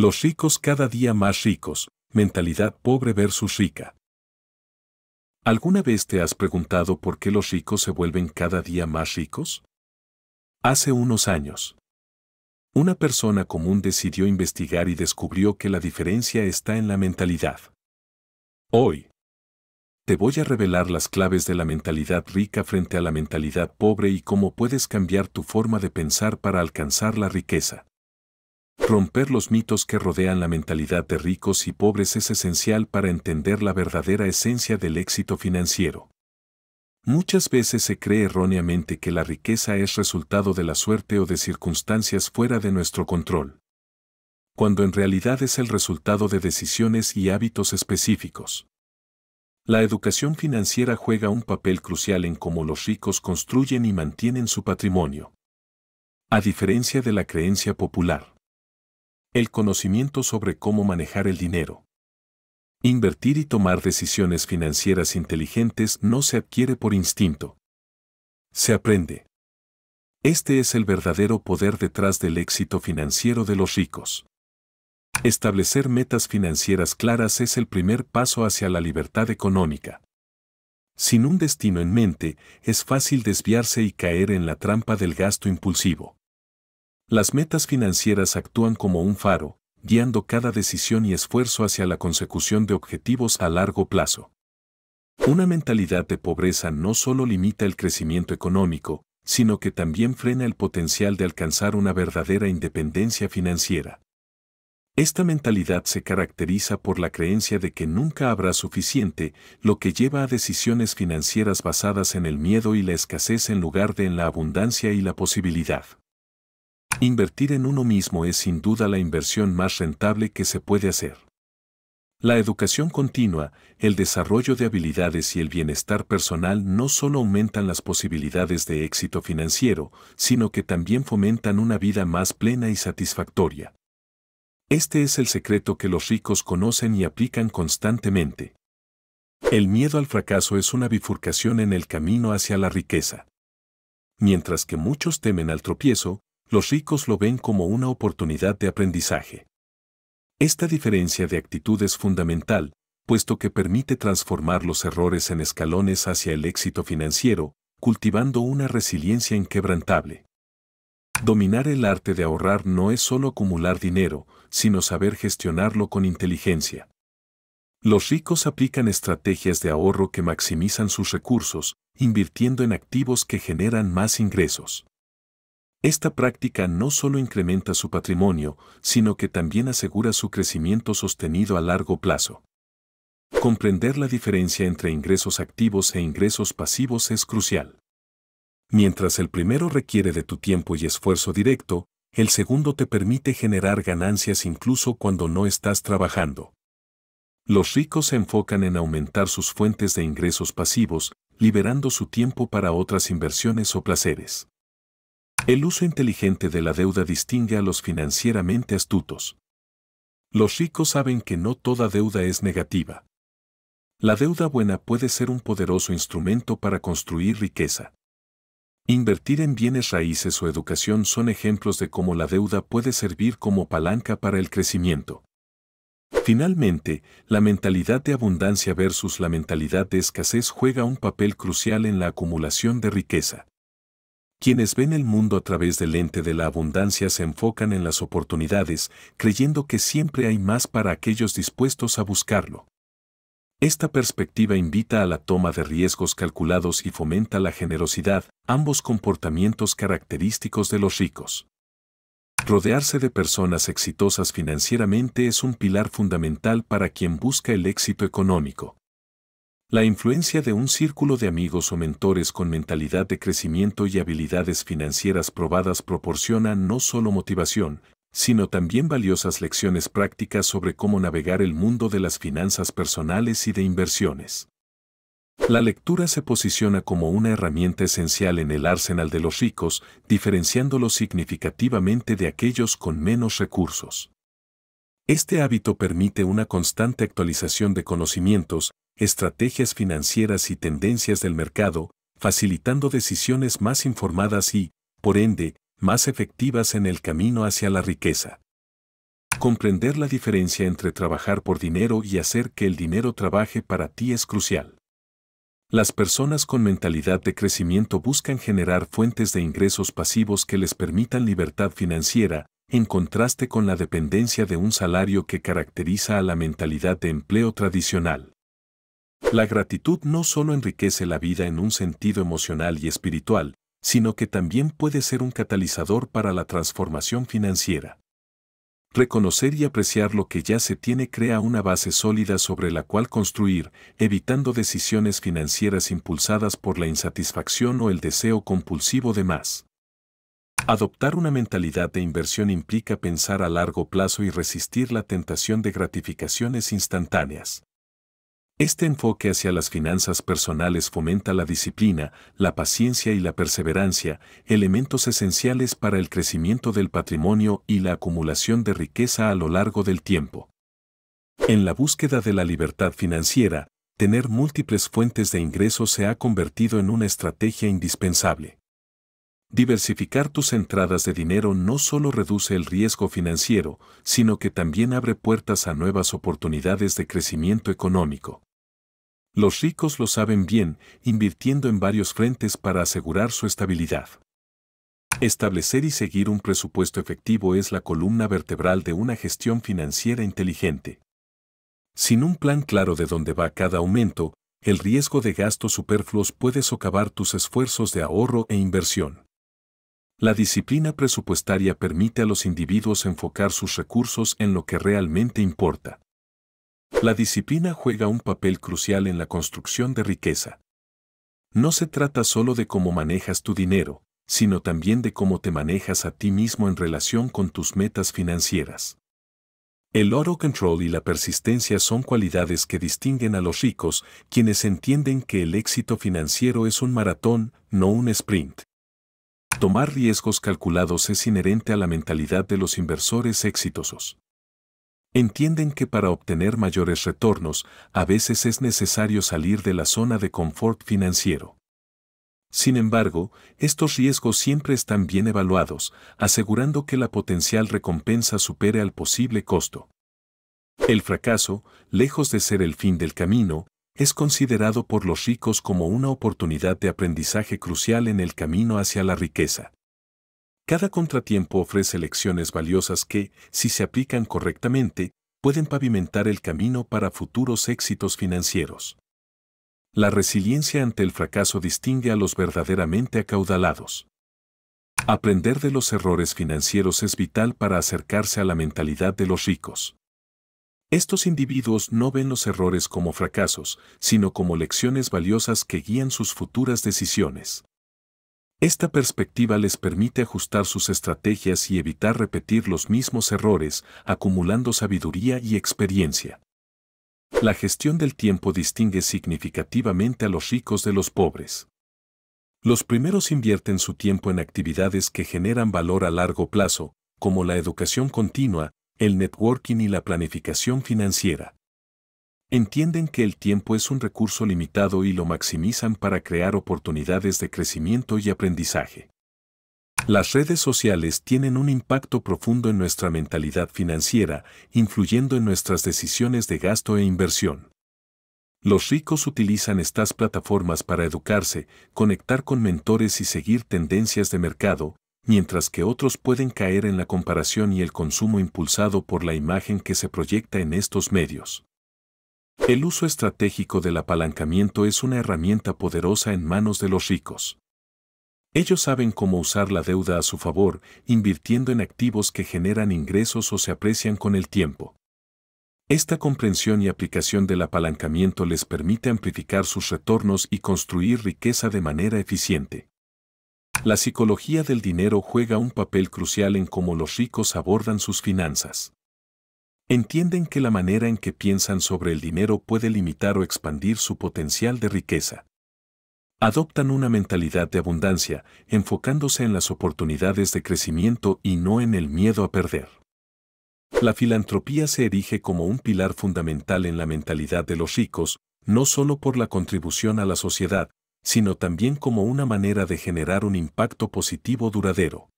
Los ricos cada día más ricos, mentalidad pobre versus rica. ¿Alguna vez te has preguntado por qué los ricos se vuelven cada día más ricos? Hace unos años, una persona común decidió investigar y descubrió que la diferencia está en la mentalidad. Hoy, te voy a revelar las claves de la mentalidad rica frente a la mentalidad pobre y cómo puedes cambiar tu forma de pensar para alcanzar la riqueza. Romper los mitos que rodean la mentalidad de ricos y pobres es esencial para entender la verdadera esencia del éxito financiero. Muchas veces se cree erróneamente que la riqueza es resultado de la suerte o de circunstancias fuera de nuestro control, cuando en realidad es el resultado de decisiones y hábitos específicos. La educación financiera juega un papel crucial en cómo los ricos construyen y mantienen su patrimonio. A diferencia de la creencia popular, el conocimiento sobre cómo manejar el dinero. Invertir y tomar decisiones financieras inteligentes no se adquiere por instinto. Se aprende. Este es el verdadero poder detrás del éxito financiero de los ricos. Establecer metas financieras claras es el primer paso hacia la libertad económica. Sin un destino en mente, es fácil desviarse y caer en la trampa del gasto impulsivo. Las metas financieras actúan como un faro, guiando cada decisión y esfuerzo hacia la consecución de objetivos a largo plazo. Una mentalidad de pobreza no solo limita el crecimiento económico, sino que también frena el potencial de alcanzar una verdadera independencia financiera. Esta mentalidad se caracteriza por la creencia de que nunca habrá suficiente, lo que lleva a decisiones financieras basadas en el miedo y la escasez en lugar de en la abundancia y la posibilidad. Invertir en uno mismo es sin duda la inversión más rentable que se puede hacer. La educación continua, el desarrollo de habilidades y el bienestar personal no solo aumentan las posibilidades de éxito financiero, sino que también fomentan una vida más plena y satisfactoria. Este es el secreto que los ricos conocen y aplican constantemente. El miedo al fracaso es una bifurcación en el camino hacia la riqueza. Mientras que muchos temen al tropiezo, los ricos lo ven como una oportunidad de aprendizaje. Esta diferencia de actitud es fundamental, puesto que permite transformar los errores en escalones hacia el éxito financiero, cultivando una resiliencia inquebrantable. Dominar el arte de ahorrar no es solo acumular dinero, sino saber gestionarlo con inteligencia. Los ricos aplican estrategias de ahorro que maximizan sus recursos, invirtiendo en activos que generan más ingresos. Esta práctica no solo incrementa su patrimonio, sino que también asegura su crecimiento sostenido a largo plazo. Comprender la diferencia entre ingresos activos e ingresos pasivos es crucial. Mientras el primero requiere de tu tiempo y esfuerzo directo, el segundo te permite generar ganancias incluso cuando no estás trabajando. Los ricos se enfocan en aumentar sus fuentes de ingresos pasivos, liberando su tiempo para otras inversiones o placeres. El uso inteligente de la deuda distingue a los financieramente astutos. Los ricos saben que no toda deuda es negativa. La deuda buena puede ser un poderoso instrumento para construir riqueza. Invertir en bienes raíces o educación son ejemplos de cómo la deuda puede servir como palanca para el crecimiento. Finalmente, la mentalidad de abundancia versus la mentalidad de escasez juega un papel crucial en la acumulación de riqueza. Quienes ven el mundo a través del lente de la abundancia se enfocan en las oportunidades, creyendo que siempre hay más para aquellos dispuestos a buscarlo. Esta perspectiva invita a la toma de riesgos calculados y fomenta la generosidad, ambos comportamientos característicos de los ricos. Rodearse de personas exitosas financieramente es un pilar fundamental para quien busca el éxito económico. La influencia de un círculo de amigos o mentores con mentalidad de crecimiento y habilidades financieras probadas proporciona no solo motivación, sino también valiosas lecciones prácticas sobre cómo navegar el mundo de las finanzas personales y de inversiones. La lectura se posiciona como una herramienta esencial en el arsenal de los ricos, diferenciándolos significativamente de aquellos con menos recursos. Este hábito permite una constante actualización de conocimientos, estrategias financieras y tendencias del mercado, facilitando decisiones más informadas y, por ende, más efectivas en el camino hacia la riqueza. Comprender la diferencia entre trabajar por dinero y hacer que el dinero trabaje para ti es crucial. Las personas con mentalidad de crecimiento buscan generar fuentes de ingresos pasivos que les permitan libertad financiera, en contraste con la dependencia de un salario que caracteriza a la mentalidad de empleo tradicional. La gratitud no solo enriquece la vida en un sentido emocional y espiritual, sino que también puede ser un catalizador para la transformación financiera. Reconocer y apreciar lo que ya se tiene crea una base sólida sobre la cual construir, evitando decisiones financieras impulsadas por la insatisfacción o el deseo compulsivo de más. Adoptar una mentalidad de inversión implica pensar a largo plazo y resistir la tentación de gratificaciones instantáneas. Este enfoque hacia las finanzas personales fomenta la disciplina, la paciencia y la perseverancia, elementos esenciales para el crecimiento del patrimonio y la acumulación de riqueza a lo largo del tiempo. En la búsqueda de la libertad financiera, tener múltiples fuentes de ingresos se ha convertido en una estrategia indispensable. Diversificar tus entradas de dinero no solo reduce el riesgo financiero, sino que también abre puertas a nuevas oportunidades de crecimiento económico. Los ricos lo saben bien, invirtiendo en varios frentes para asegurar su estabilidad. Establecer y seguir un presupuesto efectivo es la columna vertebral de una gestión financiera inteligente. Sin un plan claro de dónde va cada aumento, el riesgo de gastos superfluos puede socavar tus esfuerzos de ahorro e inversión. La disciplina presupuestaria permite a los individuos enfocar sus recursos en lo que realmente importa. La disciplina juega un papel crucial en la construcción de riqueza. No se trata solo de cómo manejas tu dinero, sino también de cómo te manejas a ti mismo en relación con tus metas financieras. El oro auto-control y la persistencia son cualidades que distinguen a los ricos, quienes entienden que el éxito financiero es un maratón, no un sprint. Tomar riesgos calculados es inherente a la mentalidad de los inversores exitosos. Entienden que para obtener mayores retornos, a veces es necesario salir de la zona de confort financiero. Sin embargo, estos riesgos siempre están bien evaluados, asegurando que la potencial recompensa supere al posible costo. El fracaso, lejos de ser el fin del camino, es considerado por los ricos como una oportunidad de aprendizaje crucial en el camino hacia la riqueza. Cada contratiempo ofrece lecciones valiosas que, si se aplican correctamente, pueden pavimentar el camino para futuros éxitos financieros. La resiliencia ante el fracaso distingue a los verdaderamente acaudalados. Aprender de los errores financieros es vital para acercarse a la mentalidad de los ricos. Estos individuos no ven los errores como fracasos, sino como lecciones valiosas que guían sus futuras decisiones. Esta perspectiva les permite ajustar sus estrategias y evitar repetir los mismos errores, acumulando sabiduría y experiencia. La gestión del tiempo distingue significativamente a los ricos de los pobres. Los primeros invierten su tiempo en actividades que generan valor a largo plazo, como la educación continua, el networking y la planificación financiera. Entienden que el tiempo es un recurso limitado y lo maximizan para crear oportunidades de crecimiento y aprendizaje. Las redes sociales tienen un impacto profundo en nuestra mentalidad financiera, influyendo en nuestras decisiones de gasto e inversión. Los ricos utilizan estas plataformas para educarse, conectar con mentores y seguir tendencias de mercado, mientras que otros pueden caer en la comparación y el consumo impulsado por la imagen que se proyecta en estos medios. El uso estratégico del apalancamiento es una herramienta poderosa en manos de los ricos. Ellos saben cómo usar la deuda a su favor, invirtiendo en activos que generan ingresos o se aprecian con el tiempo. Esta comprensión y aplicación del apalancamiento les permite amplificar sus retornos y construir riqueza de manera eficiente. La psicología del dinero juega un papel crucial en cómo los ricos abordan sus finanzas. Entienden que la manera en que piensan sobre el dinero puede limitar o expandir su potencial de riqueza. Adoptan una mentalidad de abundancia, enfocándose en las oportunidades de crecimiento y no en el miedo a perder. La filantropía se erige como un pilar fundamental en la mentalidad de los ricos, no solo por la contribución a la sociedad, sino también como una manera de generar un impacto positivo duradero.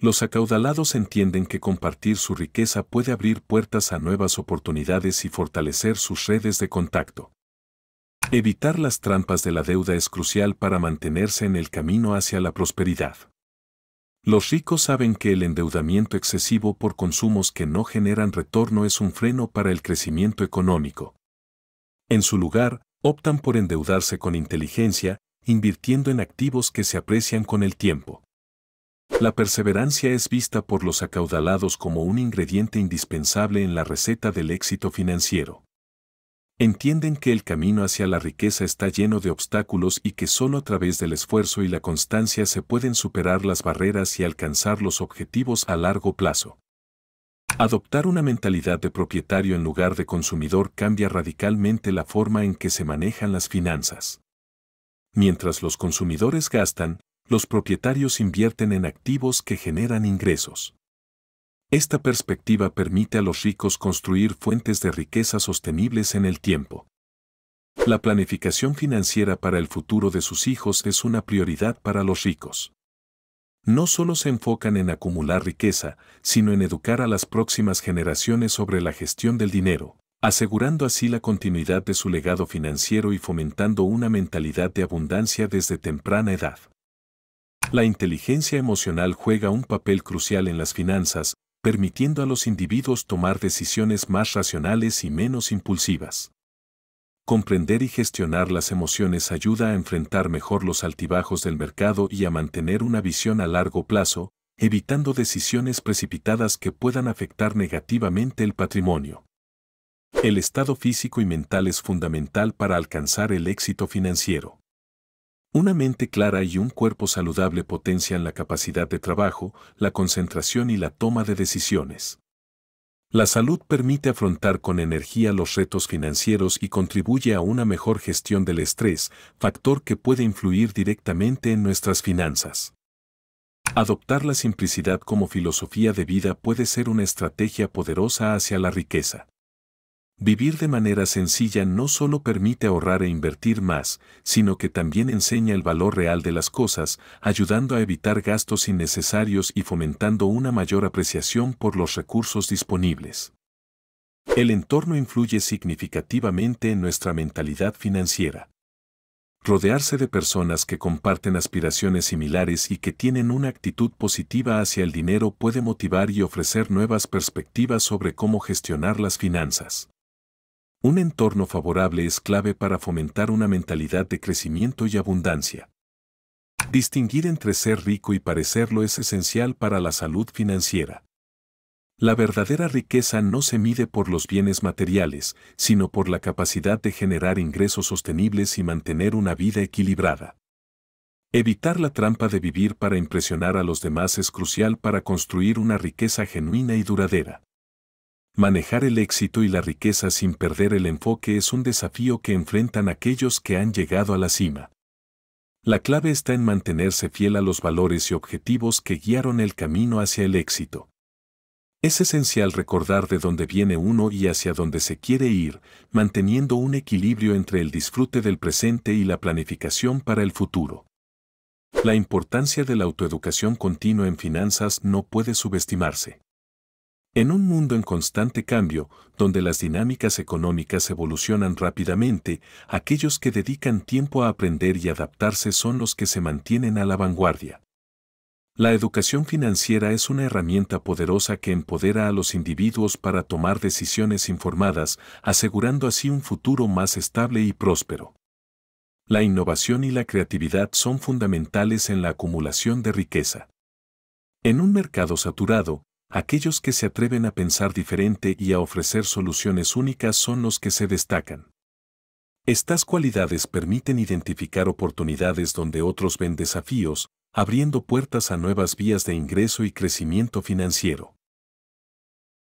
Los acaudalados entienden que compartir su riqueza puede abrir puertas a nuevas oportunidades y fortalecer sus redes de contacto. Evitar las trampas de la deuda es crucial para mantenerse en el camino hacia la prosperidad. Los ricos saben que el endeudamiento excesivo por consumos que no generan retorno es un freno para el crecimiento económico. En su lugar, optan por endeudarse con inteligencia, invirtiendo en activos que se aprecian con el tiempo. La perseverancia es vista por los acaudalados como un ingrediente indispensable en la receta del éxito financiero. Entienden que el camino hacia la riqueza está lleno de obstáculos y que solo a través del esfuerzo y la constancia se pueden superar las barreras y alcanzar los objetivos a largo plazo. Adoptar una mentalidad de propietario en lugar de consumidor cambia radicalmente la forma en que se manejan las finanzas. Mientras los consumidores gastan, los propietarios invierten en activos que generan ingresos. Esta perspectiva permite a los ricos construir fuentes de riqueza sostenibles en el tiempo. La planificación financiera para el futuro de sus hijos es una prioridad para los ricos no solo se enfocan en acumular riqueza, sino en educar a las próximas generaciones sobre la gestión del dinero, asegurando así la continuidad de su legado financiero y fomentando una mentalidad de abundancia desde temprana edad. La inteligencia emocional juega un papel crucial en las finanzas, permitiendo a los individuos tomar decisiones más racionales y menos impulsivas comprender y gestionar las emociones ayuda a enfrentar mejor los altibajos del mercado y a mantener una visión a largo plazo, evitando decisiones precipitadas que puedan afectar negativamente el patrimonio. El estado físico y mental es fundamental para alcanzar el éxito financiero. Una mente clara y un cuerpo saludable potencian la capacidad de trabajo, la concentración y la toma de decisiones. La salud permite afrontar con energía los retos financieros y contribuye a una mejor gestión del estrés, factor que puede influir directamente en nuestras finanzas. Adoptar la simplicidad como filosofía de vida puede ser una estrategia poderosa hacia la riqueza. Vivir de manera sencilla no solo permite ahorrar e invertir más, sino que también enseña el valor real de las cosas, ayudando a evitar gastos innecesarios y fomentando una mayor apreciación por los recursos disponibles. El entorno influye significativamente en nuestra mentalidad financiera. Rodearse de personas que comparten aspiraciones similares y que tienen una actitud positiva hacia el dinero puede motivar y ofrecer nuevas perspectivas sobre cómo gestionar las finanzas. Un entorno favorable es clave para fomentar una mentalidad de crecimiento y abundancia. Distinguir entre ser rico y parecerlo es esencial para la salud financiera. La verdadera riqueza no se mide por los bienes materiales, sino por la capacidad de generar ingresos sostenibles y mantener una vida equilibrada. Evitar la trampa de vivir para impresionar a los demás es crucial para construir una riqueza genuina y duradera. Manejar el éxito y la riqueza sin perder el enfoque es un desafío que enfrentan aquellos que han llegado a la cima. La clave está en mantenerse fiel a los valores y objetivos que guiaron el camino hacia el éxito. Es esencial recordar de dónde viene uno y hacia dónde se quiere ir, manteniendo un equilibrio entre el disfrute del presente y la planificación para el futuro. La importancia de la autoeducación continua en finanzas no puede subestimarse. En un mundo en constante cambio, donde las dinámicas económicas evolucionan rápidamente, aquellos que dedican tiempo a aprender y adaptarse son los que se mantienen a la vanguardia. La educación financiera es una herramienta poderosa que empodera a los individuos para tomar decisiones informadas, asegurando así un futuro más estable y próspero. La innovación y la creatividad son fundamentales en la acumulación de riqueza. En un mercado saturado, Aquellos que se atreven a pensar diferente y a ofrecer soluciones únicas son los que se destacan. Estas cualidades permiten identificar oportunidades donde otros ven desafíos, abriendo puertas a nuevas vías de ingreso y crecimiento financiero.